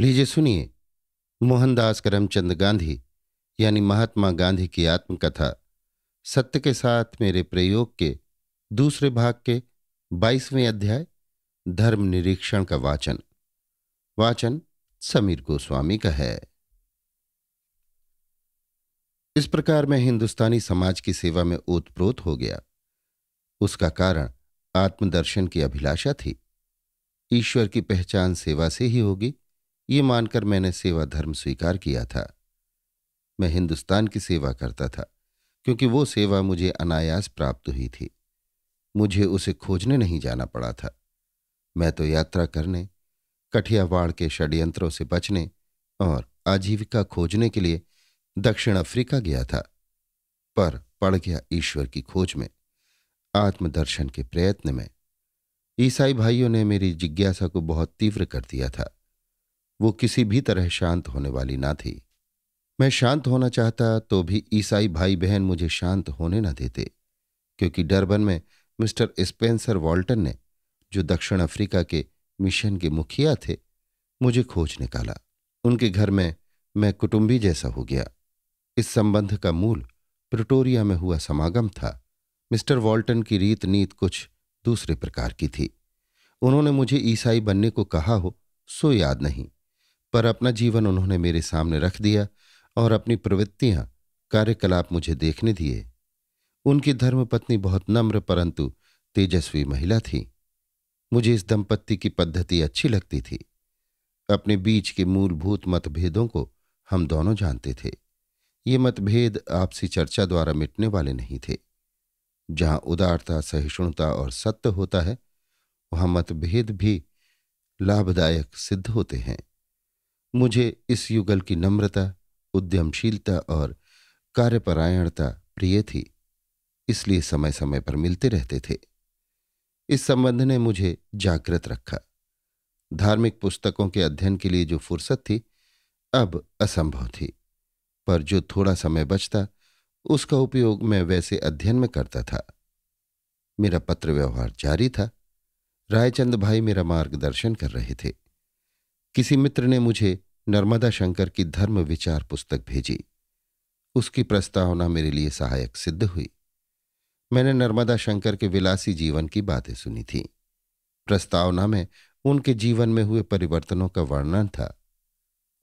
लीजिए सुनिए मोहनदास करमचंद गांधी यानी महात्मा गांधी की आत्मकथा सत्य के साथ मेरे प्रयोग के दूसरे भाग के बाईसवें अध्याय धर्म निरीक्षण का वाचन वाचन समीर गोस्वामी का है इस प्रकार मैं हिंदुस्तानी समाज की सेवा में ओतप्रोत हो गया उसका कारण आत्मदर्शन की अभिलाषा थी ईश्वर की पहचान सेवा से ही होगी ये मानकर मैंने सेवा धर्म स्वीकार किया था मैं हिंदुस्तान की सेवा करता था क्योंकि वो सेवा मुझे अनायास प्राप्त हुई थी मुझे उसे खोजने नहीं जाना पड़ा था मैं तो यात्रा करने कठियावाड़ के षड्यंत्रों से बचने और आजीविका खोजने के लिए दक्षिण अफ्रीका गया था पर पड़ गया ईश्वर की खोज में आत्मदर्शन के प्रयत्न में ईसाई भाइयों ने मेरी जिज्ञासा को बहुत तीव्र कर दिया था वो किसी भी तरह शांत होने वाली ना थी मैं शांत होना चाहता तो भी ईसाई भाई बहन मुझे शांत होने न देते क्योंकि डरबन में मिस्टर स्पेंसर वॉल्टन ने जो दक्षिण अफ्रीका के मिशन के मुखिया थे मुझे खोज निकाला उनके घर में मैं कुटुंबी जैसा हो गया इस संबंध का मूल प्रिटोरिया में हुआ समागम था मिस्टर वॉल्टन की रीत नीत कुछ दूसरे प्रकार की थी उन्होंने मुझे ईसाई बनने को कहा हो सो याद नहीं पर अपना जीवन उन्होंने मेरे सामने रख दिया और अपनी प्रवृत्तियां कार्यकलाप मुझे देखने दिए उनकी धर्मपत्नी बहुत नम्र परंतु तेजस्वी महिला थी मुझे इस दंपत्ति की पद्धति अच्छी लगती थी अपने बीच के मूलभूत मतभेदों को हम दोनों जानते थे ये मतभेद आपसी चर्चा द्वारा मिटने वाले नहीं थे जहां उदारता सहिष्णुता और सत्य होता है वहां मतभेद भी लाभदायक सिद्ध होते हैं मुझे इस युगल की नम्रता उद्यमशीलता और कार्यपरायणता प्रिय थी इसलिए समय समय पर मिलते रहते थे इस संबंध ने मुझे जागृत रखा धार्मिक पुस्तकों के अध्ययन के लिए जो फुर्सत थी अब असंभव थी पर जो थोड़ा समय बचता उसका उपयोग मैं वैसे अध्ययन में करता था मेरा पत्र व्यवहार जारी था रायचंद भाई मेरा मार्गदर्शन कर रहे थे किसी मित्र ने मुझे नर्मदा शंकर की धर्म विचार पुस्तक भेजी उसकी प्रस्तावना मेरे लिए सहायक सिद्ध हुई मैंने नर्मदा शंकर के विलासी जीवन की बातें सुनी थी प्रस्तावना में उनके जीवन में हुए परिवर्तनों का वर्णन था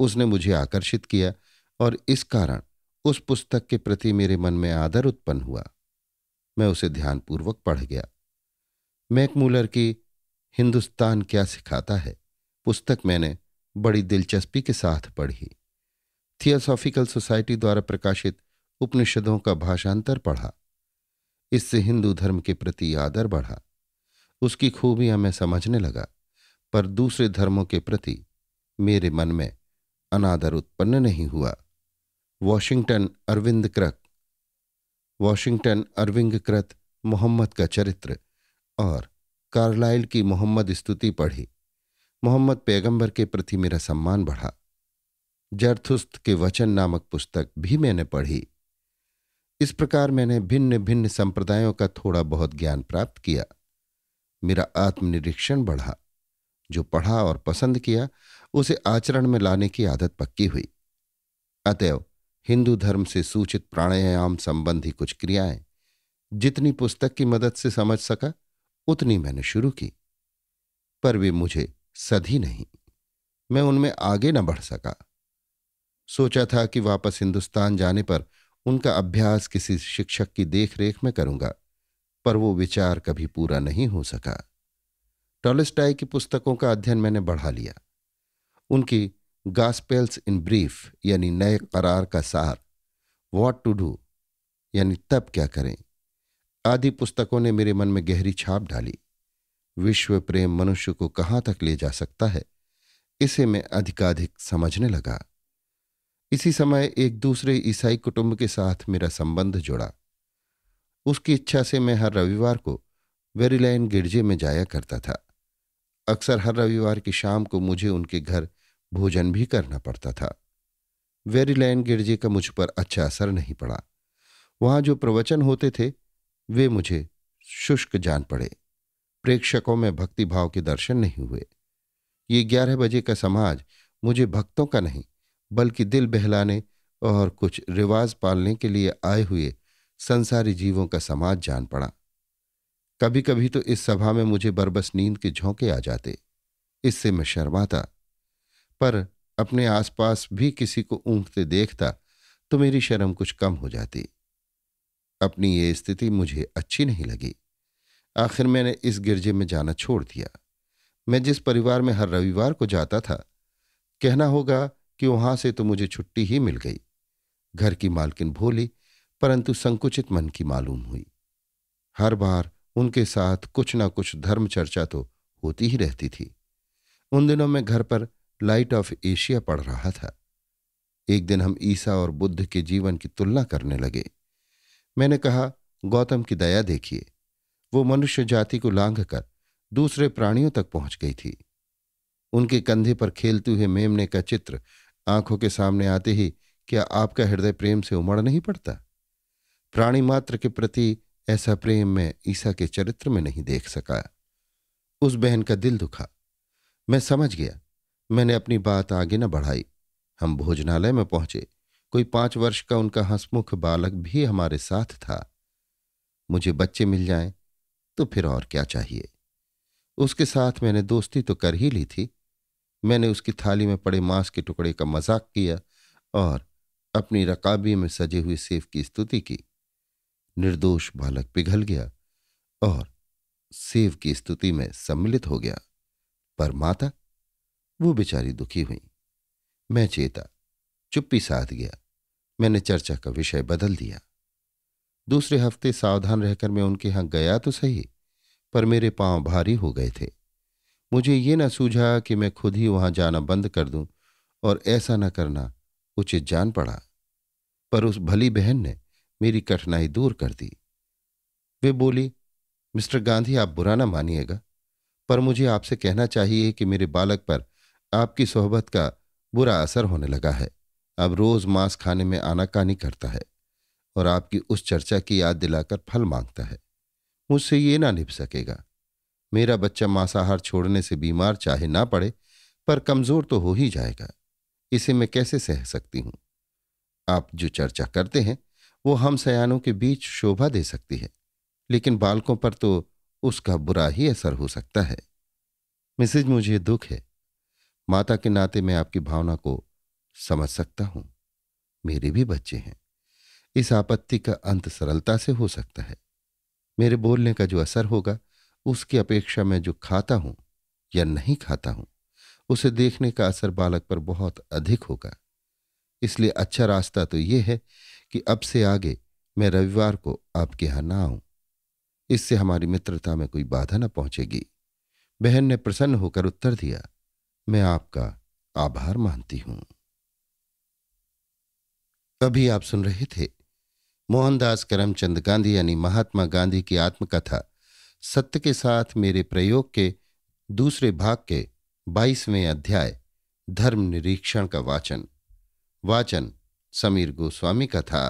उसने मुझे आकर्षित किया और इस कारण उस पुस्तक के प्रति मेरे मन में आदर उत्पन्न हुआ मैं उसे ध्यानपूर्वक पढ़ गया मैकमूलर की हिंदुस्तान क्या सिखाता है पुस्तक मैंने बड़ी दिलचस्पी के साथ पढ़ी थियोसॉफिकल सोसाइटी द्वारा प्रकाशित उपनिषदों का भाषांतर पढ़ा इससे हिंदू धर्म के प्रति आदर बढ़ा उसकी खूबियां मैं समझने लगा पर दूसरे धर्मों के प्रति मेरे मन में अनादर उत्पन्न नहीं हुआ वॉशिंगटन अरविंद क्रक वॉशिंगटन अरविंद कृत मोहम्मद का चरित्र और कार्लाइल की मोहम्मद स्तुति पढ़ी मोहम्मद पैगंबर के प्रति मेरा सम्मान बढ़ा जरथुस्त के वचन नामक पुस्तक भी मैंने पढ़ी इस प्रकार मैंने भिन्न भिन्न संप्रदायों का थोड़ा बहुत ज्ञान प्राप्त किया मेरा आत्मनिरीक्षण बढ़ा जो पढ़ा और पसंद किया उसे आचरण में लाने की आदत पक्की हुई अतएव हिंदू धर्म से सूचित प्राणायाम संबंधी कुछ क्रियाएं जितनी पुस्तक की मदद से समझ सका उतनी मैंने शुरू की पर वे मुझे सधी नहीं मैं उनमें आगे न बढ़ सका सोचा था कि वापस हिंदुस्तान जाने पर उनका अभ्यास किसी शिक्षक की देखरेख में करूंगा पर वो विचार कभी पूरा नहीं हो सका टॉलेस्टाई की पुस्तकों का अध्ययन मैंने बढ़ा लिया उनकी गास्पेल्स इन ब्रीफ यानी नए करार का सार वॉट टू डू यानी तब क्या करें आदि पुस्तकों ने मेरे मन में गहरी छाप डाली विश्व प्रेम मनुष्य को कहाँ तक ले जा सकता है इसे मैं अधिकाधिक समझने लगा इसी समय एक दूसरे ईसाई कुटुंब के साथ मेरा संबंध जुड़ा उसकी इच्छा से मैं हर रविवार को वेरीलाइन गिरजे में जाया करता था अक्सर हर रविवार की शाम को मुझे उनके घर भोजन भी करना पड़ता था वेरीलाइन गिरजे का मुझ पर अच्छा असर नहीं पड़ा वहां जो प्रवचन होते थे वे मुझे शुष्क जान पड़े प्रेक्षकों में भक्तिभाव के दर्शन नहीं हुए ये ग्यारह बजे का समाज मुझे भक्तों का नहीं बल्कि दिल बहलाने और कुछ रिवाज पालने के लिए आए हुए संसारी जीवों का समाज जान पड़ा कभी कभी तो इस सभा में मुझे बरबस नींद के झोंके आ जाते इससे मैं शर्माता पर अपने आसपास भी किसी को ऊंघते देखता तो मेरी शर्म कुछ कम हो जाती अपनी ये स्थिति मुझे अच्छी नहीं लगी आखिर मैंने इस गिरजे में जाना छोड़ दिया मैं जिस परिवार में हर रविवार को जाता था कहना होगा कि वहां से तो मुझे छुट्टी ही मिल गई घर की मालकिन भोली परंतु संकुचित मन की मालूम हुई हर बार उनके साथ कुछ ना कुछ धर्म चर्चा तो होती ही रहती थी उन दिनों में घर पर लाइट ऑफ एशिया पढ़ रहा था एक दिन हम ईसा और बुद्ध के जीवन की तुलना करने लगे मैंने कहा गौतम की दया देखिए वो मनुष्य जाति को लांघ कर दूसरे प्राणियों तक पहुंच गई थी उनके कंधे पर खेलते हुए मेमने का चित्र आंखों के सामने आते ही क्या आपका हृदय प्रेम से उमड़ नहीं पड़ता प्राणी मात्र के प्रति ऐसा प्रेम मैं ईसा के चरित्र में नहीं देख सका उस बहन का दिल दुखा मैं समझ गया मैंने अपनी बात आगे न बढ़ाई हम भोजनालय में पहुंचे कोई पांच वर्ष का उनका हंसमुख बालक भी हमारे साथ था मुझे बच्चे मिल जाएं तो फिर और क्या चाहिए उसके साथ मैंने दोस्ती तो कर ही ली थी मैंने उसकी थाली में पड़े मांस के टुकड़े का मजाक किया और अपनी रकाबी में सजे हुए सेफ की स्तुति की निर्दोष बालक पिघल गया और सेव की स्तुति में सम्मिलित हो गया पर माता वो बेचारी दुखी हुई मैं चेता चुप्पी साध गया मैंने चर्चा का विषय बदल दिया दूसरे हफ्ते सावधान रहकर मैं उनके यहां गया तो सही पर मेरे पांव भारी हो गए थे मुझे ये न सूझा कि मैं खुद ही वहां जाना बंद कर दूं और ऐसा न करना उचित जान पड़ा पर उस भली बहन ने मेरी कठिनाई दूर कर दी वे बोली मिस्टर गांधी आप बुरा ना मानिएगा पर मुझे आपसे कहना चाहिए कि मेरे बालक पर आपकी सोहबत का बुरा असर होने लगा है अब रोज मांस खाने में आनाकानी करता है और आपकी उस चर्चा की याद दिलाकर फल मांगता है मुझसे ये ना निभ सकेगा मेरा बच्चा मांसाहार छोड़ने से बीमार चाहे ना पड़े पर कमजोर तो हो ही जाएगा इसे मैं कैसे सह सकती हूं आप जो चर्चा करते हैं वो हम सयानों के बीच शोभा दे सकती है लेकिन बालकों पर तो उसका बुरा ही असर हो सकता है मिसेज मुझे दुख है माता के नाते मैं आपकी भावना को समझ सकता हूं मेरे भी बच्चे हैं इस आपत्ति का अंत सरलता से हो सकता है मेरे बोलने का जो असर होगा उसकी अपेक्षा मैं जो खाता हूं या नहीं खाता हूं उसे देखने का असर बालक पर बहुत अधिक होगा इसलिए अच्छा रास्ता तो यह है कि अब से आगे मैं रविवार को आपके यहां ना आऊं इससे हमारी मित्रता में कोई बाधा न पहुंचेगी बहन ने प्रसन्न होकर उत्तर दिया मैं आपका आभार मानती हूं अभी आप सुन रहे थे मोहनदास करमचंद गांधी यानी महात्मा गांधी की आत्मकथा सत्य के साथ मेरे प्रयोग के दूसरे भाग के बाईसवें अध्याय धर्म निरीक्षण का वाचन वाचन समीर गोस्वामी का था